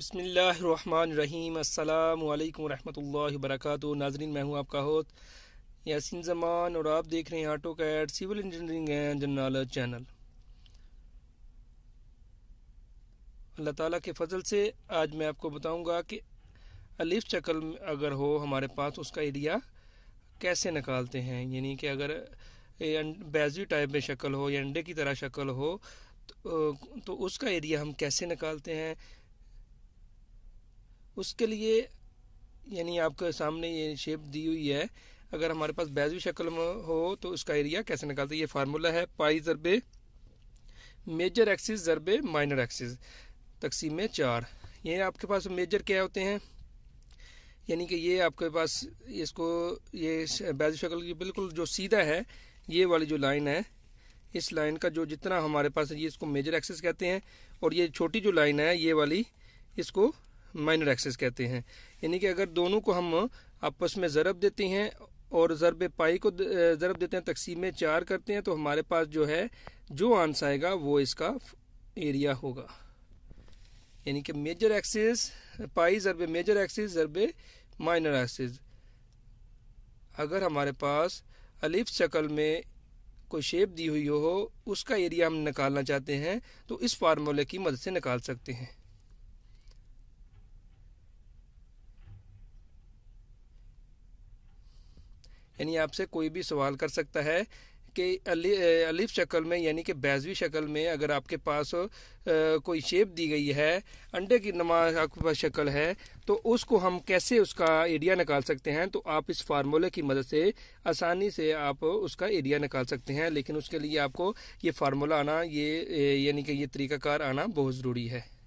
बसमीम अल्लाम रहमतुल्लाहि वरक नाजरीन मैं हूँ आपका होत यासिन जमान और आप देख रहे हैं AutoCAD civil engineering and general channel अल्लाह ताला के फजल से आज मैं आपको बताऊंगा कि अलिफ शक्ल अगर हो हमारे पास उसका एरिया कैसे निकालते हैं यानी कि अगर बैजी टाइप में शक्ल हो या अंडे की तरह शक्ल हो तो, तो उसका एरिया हम कैसे निकालते हैं उसके लिए यानी आपके सामने ये शेप दी हुई है अगर हमारे पास बैजवी शक्ल में हो तो उसका एरिया कैसे निकालते हैं ये फार्मूला है पाई ज़रबे मेजर एक्सिस ज़रबे माइनर एक्सिस तकसीम चार ये आपके पास मेजर क्या होते हैं यानी कि ये आपके पास इसको ये बैज शक्ल की बिल्कुल जो सीधा है ये वाली जो लाइन है इस लाइन का जो जितना हमारे पास है ये इसको मेजर एक्सेस कहते हैं और ये छोटी जो लाइन है ये वाली इसको माइनर एक्सेस कहते हैं यानी कि अगर दोनों को हम आपस में ज़रब देते हैं और ज़रब पाई को ज़रब देते हैं तकसीम में चार करते हैं तो हमारे पास जो है जो आंसर आएगा वो इसका एरिया होगा यानी कि मेजर एक्सेस पाई ज़रब मेजर एक्सेस ज़रब माइनर एक्सेस अगर हमारे पास अलिफ शक्ल में कोई शेप दी हुई हो उसका एरिया हम निकालना चाहते हैं तो इस फार्मूले की मदद से निकाल सकते हैं यानी आपसे कोई भी सवाल कर सकता है कि अलिफ शक्ल में यानी कि बैजवी शक्ल में अगर आपके पास कोई शेप दी गई है अंडे की नमा आपके पास शक्ल है तो उसको हम कैसे उसका एरिया निकाल सकते हैं तो आप इस फार्मूले की मदद से आसानी से आप उसका एरिया निकाल सकते हैं लेकिन उसके लिए आपको ये फार्मूला आना ये यानी कि ये तरीकाकार आना बहुत ज़रूरी है